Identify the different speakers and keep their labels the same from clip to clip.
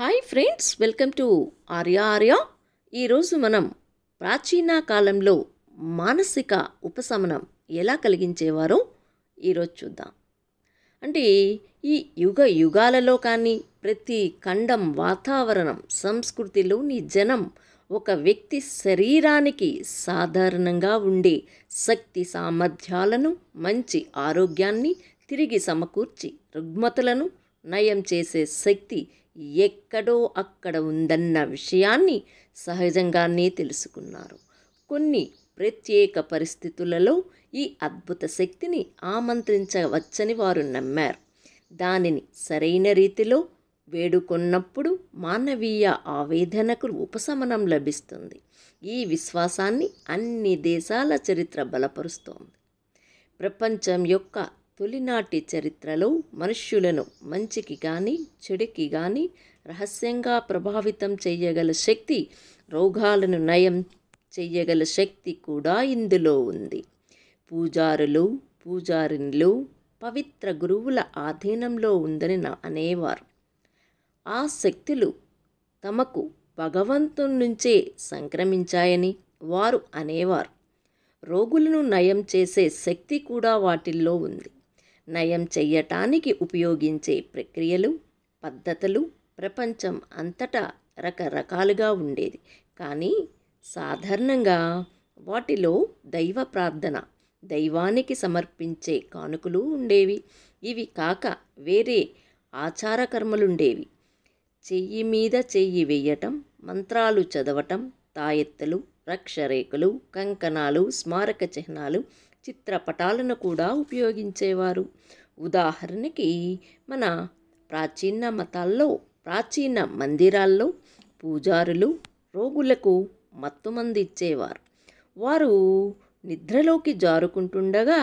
Speaker 1: hi friends welcome to Arya Arya ఈరోజు మనం ప్రాచీన కాలంలో మానసిక ఉపశమనం ఎలా కలిగించేవారో ఈరోజు చూద్దాం అంటే ఈ యుగ యుగాలలో కానీ ప్రతి ఖండం వాతావరణం సంస్కృతిలోని జనం ఒక వ్యక్తి శరీరానికి సాధారణంగా ఉండే శక్తి సామర్థ్యాలను మంచి ఆరోగ్యాన్ని తిరిగి సమకూర్చి రుగ్మతలను నయం చేసే శక్తి ఎక్కడో అక్కడ ఉందన్న విషయాన్ని సహజంగానే తెలుసుకున్నారు కొన్ని ప్రత్యేక పరిస్థితులలో ఈ అద్భుత శక్తిని ఆమంత్రించవచ్చని వారు నమ్మారు దానిని సరైన రీతిలో వేడుకొన్నప్పుడు మానవీయ ఆవేదనకు ఉపశమనం లభిస్తుంది ఈ విశ్వాసాన్ని అన్ని దేశాల చరిత్ర బలపరుస్తోంది ప్రపంచం యొక్క తొలినాటి చరిత్రలో మనుష్యులను మంచికి కానీ చెడుకి కానీ రహస్యంగా ప్రభావితం చేయగల శక్తి రోగాలను నయం చేయగల శక్తి కూడా ఇందులో ఉంది పూజారులు పూజారిణులు పవిత్ర గురువుల ఆధీనంలో ఉందని నా అనేవారు ఆ శక్తులు తమకు భగవంతుని నుంచే సంక్రమించాయని వారు అనేవారు రోగులను నయం చేసే శక్తి కూడా వాటిల్లో ఉంది నయం చెయ్యటానికి ఉపయోగించే ప్రక్రియలు పద్ధతులు ప్రపంచం అంతటా రకరకాలుగా ఉండేది కానీ సాధారణంగా వాటిలో దైవ ప్రార్థన దైవానికి సమర్పించే కానుకలు ఉండేవి ఇవి కాక వేరే ఆచారకర్మలుండేవి చెయ్యి మీద చెయ్యి వేయటం మంత్రాలు చదవటం తాయెత్తులు రక్షరేఖలు కంకణాలు స్మారక చిహ్నాలు చిత్రపటాలను కూడా ఉపయోగించేవారు ఉదాహరణకి మన ప్రాచీన మతాల్లో ప్రాచీన మందిరాల్లో పూజారులు రోగులకు మత్తుమంది ఇచ్చేవారు వారు నిద్రలోకి జారుకుంటుండగా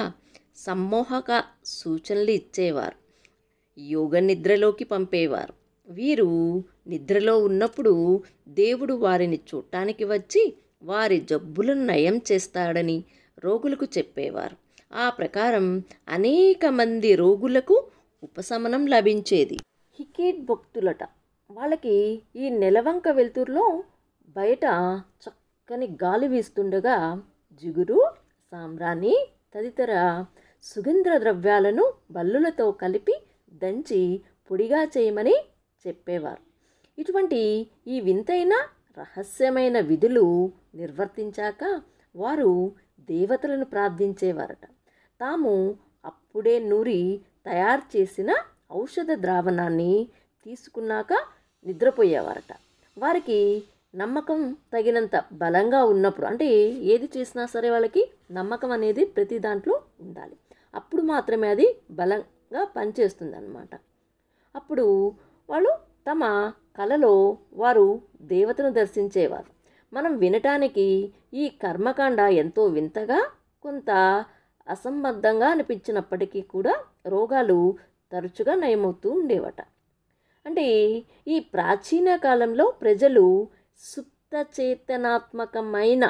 Speaker 1: సమ్మోహక సూచనలు ఇచ్చేవారు యోగ నిద్రలోకి పంపేవారు వీరు నిద్రలో ఉన్నప్పుడు దేవుడు వారిని చూడటానికి వచ్చి వారి జబ్బులను నయం చేస్తాడని రోగులకు చెప్పేవారు ఆ ప్రకారం అనేక మంది రోగులకు ఉపశమనం లభించేది హికేట్ భక్తులట వాళ్ళకి ఈ నెలవంక వెలుతురులో బయట చక్కని గాలి వీస్తుండగా జిగురు సాంబ్రాణి తదితర సుగంధ ద్రవ్యాలను బల్లులతో కలిపి దంచి పొడిగా చేయమని చెప్పేవారు ఇటువంటి ఈ వింతైన రహస్యమైన విధులు నిర్వర్తించాక వారు దేవతలను ప్రార్థించేవారట తాము అప్పుడే నూరి తయారు చేసిన ఔషధ ద్రావణాన్ని తీసుకున్నాక నిద్రపోయేవారట వారికి నమ్మకం తగినంత బలంగా ఉన్నప్పుడు అంటే ఏది చేసినా సరే వాళ్ళకి నమ్మకం అనేది ప్రతి దాంట్లో ఉండాలి అప్పుడు మాత్రమే అది బలంగా పనిచేస్తుంది అన్నమాట అప్పుడు వాళ్ళు తమ కళలో వారు దేవతను దర్శించేవారు మనం వినటానికి ఈ కర్మకాండ ఎంతో వింతగా కొంత అసంబద్ధంగా అనిపించినప్పటికీ కూడా రోగాలు తరచుగా నయమవుతూ ఉండేవట అంటే ఈ ప్రాచీన కాలంలో ప్రజలు సుప్త చేతనాత్మకమైన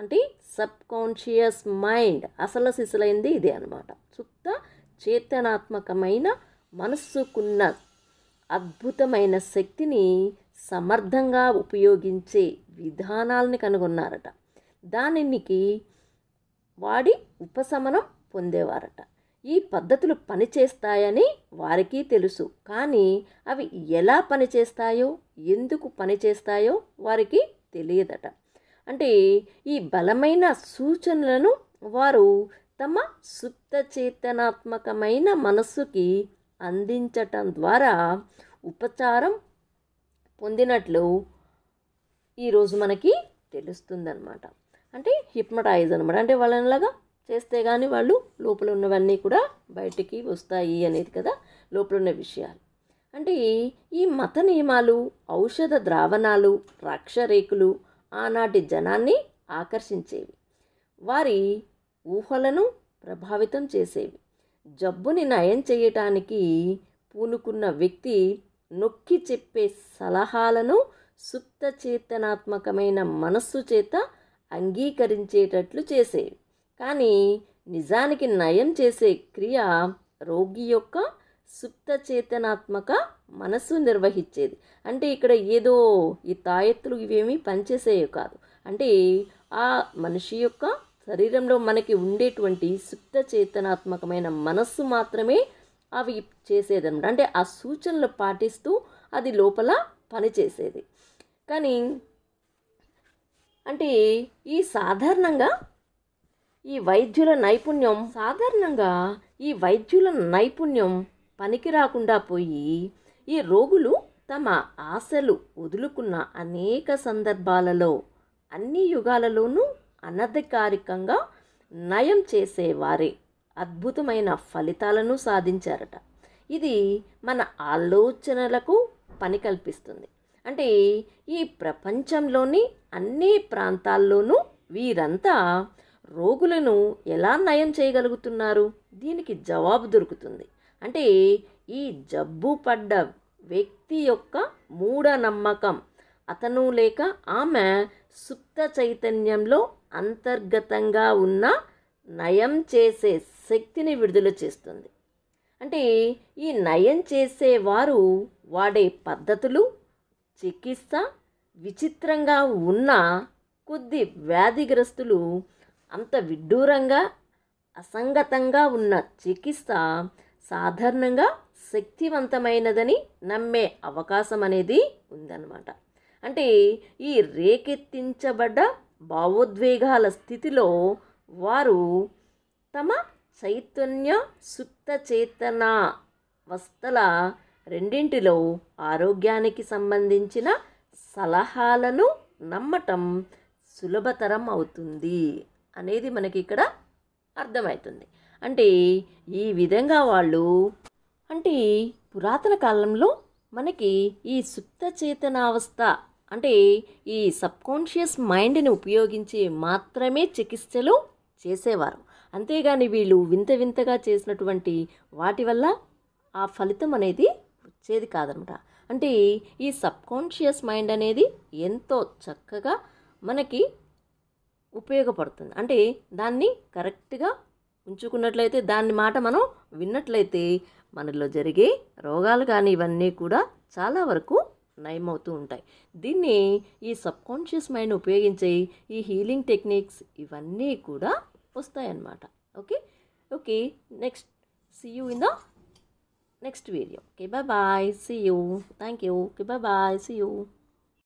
Speaker 1: అంటే సబ్ కాన్షియస్ మైండ్ అసలు సిసలైంది ఇదే అనమాట సుప్త చేతనాత్మకమైన మనస్సుకున్న అద్భుతమైన శక్తిని సమర్థంగా ఉపయోగించే విధానాలని కనుగొన్నారట దానికి వాడి ఉపశమనం పొందేవారట ఈ పద్ధతులు పనిచేస్తాయని వారికి తెలుసు కానీ అవి ఎలా పనిచేస్తాయో ఎందుకు పనిచేస్తాయో వారికి తెలియదట అంటే ఈ బలమైన సూచనలను వారు తమ సుప్త చేతనాత్మకమైన మనస్సుకి అందించటం ద్వారా ఉపచారం పొందినట్లు ఈరోజు మనకి అనమాట అంటే హిప్నటైజ్ అనమాట అంటే వాళ్ళనిలాగా చేస్తే కానీ వాళ్ళు లోపల ఉన్నవన్నీ కూడా బయటికి వస్తాయి అనేది కదా లోపల ఉన్న విషయాలు అంటే ఈ మత నియమాలు ఔషధ ద్రావణాలు రాక్షరేకులు ఆనాటి జనాన్ని ఆకర్షించేవి వారి ఊహలను ప్రభావితం చేసేవి జబ్బుని నయం చేయటానికి పూనుకున్న వ్యక్తి నొక్కి చెప్పే సలహాలను సుప్త చేతనాత్మకమైన మనస్సు చేత అంగీకరించేటట్లు చేసేవి కానీ నిజానికి నయం చేసే క్రియ రోగి యొక్క సుప్త చేతనాత్మక మనస్సు నిర్వహించేది అంటే ఇక్కడ ఏదో ఈ తాయెత్తులు ఇవేమీ పనిచేసేవి కాదు అంటే ఆ మనిషి యొక్క శరీరంలో మనకి ఉండేటువంటి సుప్త చేతనాత్మకమైన మనస్సు మాత్రమే అవి చేసేదనమాట అంటే ఆ సూచనలు పాటిస్తూ అది లోపల పనిచేసేది కానీ అంటే ఈ సాధారణంగా ఈ వైద్యుల నైపుణ్యం సాధారణంగా ఈ వైద్యుల నైపుణ్యం పనికి రాకుండా పోయి ఈ రోగులు తమ ఆశలు వదులుకున్న అనేక సందర్భాలలో అన్ని యుగాలలోనూ అనధికారికంగా నయం చేసేవారే అద్భుతమైన ఫలితాలను సాధించారట ఇది మన ఆలోచనలకు పని కల్పిస్తుంది అంటే ఈ ప్రపంచంలోని అన్ని ప్రాంతాల్లోనూ వీరంతా రోగులను ఎలా నయం చేయగలుగుతున్నారు దీనికి జవాబు దొరుకుతుంది అంటే ఈ జబ్బు పడ్డ వ్యక్తి యొక్క మూఢనమ్మకం అతను లేక ఆమె సుప్త చైతన్యంలో అంతర్గతంగా ఉన్న నయం చేసే శక్తిని విడుదల చేస్తుంది అంటే ఈ నయం చేసేవారు వాడే పద్ధతులు చికిత్స విచిత్రంగా ఉన్న కొద్ది వ్యాధిగ్రస్తులు అంత విడ్డూరంగా అసంగతంగా ఉన్న చికిత్స సాధారణంగా శక్తివంతమైనదని నమ్మే అవకాశం అనేది ఉందన్నమాట అంటే ఈ రేకెత్తించబడ్డ భావోద్వేగాల స్థితిలో వారు తమ చైతన్య సుప్త చేతన వస్తల రెండింటిలో ఆరోగ్యానికి సంబంధించిన సలహాలను నమ్మటం సులభతరం అవుతుంది అనేది మనకి ఇక్కడ అర్థమవుతుంది అంటే ఈ విధంగా వాళ్ళు అంటే పురాతన కాలంలో మనకి ఈ సుప్త చేతనావస్థ అంటే ఈ సబ్కాన్షియస్ మైండ్ని ఉపయోగించి మాత్రమే చికిత్సలు చేసేవారు అంతేగాని వీళ్ళు వింత వింతగా చేసినటువంటి వాటి వల్ల ఆ ఫలితం అనేది వచ్చేది కాదనమాట అంటే ఈ సబ్కాన్షియస్ మైండ్ అనేది ఎంతో చక్కగా మనకి ఉపయోగపడుతుంది అంటే దాన్ని కరెక్ట్గా ఉంచుకున్నట్లయితే దాని మాట మనం విన్నట్లయితే మనలో జరిగే రోగాలు కానీ ఇవన్నీ కూడా చాలా వరకు నయమవుతూ ఉంటాయి దీన్ని ఈ సబ్కాన్షియస్ మైండ్ ఉపయోగించే ఈ హీలింగ్ టెక్నిక్స్ ఇవన్నీ కూడా వస్తాయన్నమాట okay okay next see you in the next video okay bye bye see you thank you okay bye bye see you